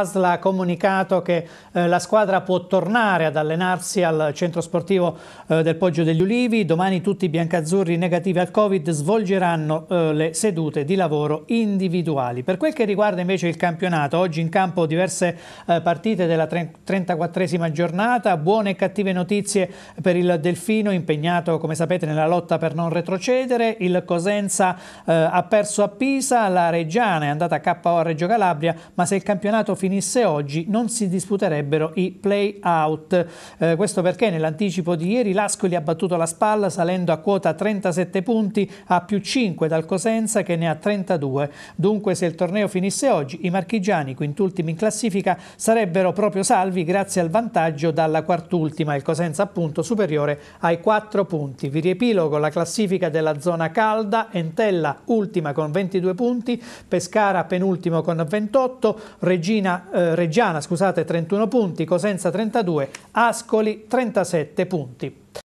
ASLA ha comunicato che eh, la squadra può tornare ad allenarsi al centro sportivo eh, del Poggio degli Ulivi. Domani tutti i biancazzurri negativi al Covid svolgeranno eh, le sedute di lavoro individuali. Per quel che riguarda invece il campionato, oggi in campo diverse eh, partite della 34esima giornata, buone e cattive notizie per il Delfino impegnato come sapete nella lotta per non retrocedere, il Cosenza eh, ha perso a Pisa, la Reggiana è andata a KO a Reggio Calabria, ma se il campionato campionato finisse oggi non si disputerebbero i play-out. Eh, questo perché nell'anticipo di ieri l'Ascoli ha battuto la spalla salendo a quota 37 punti a più 5 dal Cosenza che ne ha 32. Dunque se il torneo finisse oggi i marchigiani, quintultimi in classifica, sarebbero proprio salvi grazie al vantaggio dalla quartultima, il Cosenza appunto superiore ai 4 punti. Vi riepilogo la classifica della zona calda, Entella ultima con 22 punti, Pescara penultimo con 28, Regina Regina, eh, Reggiana scusate, 31 punti, Cosenza 32, Ascoli 37 punti.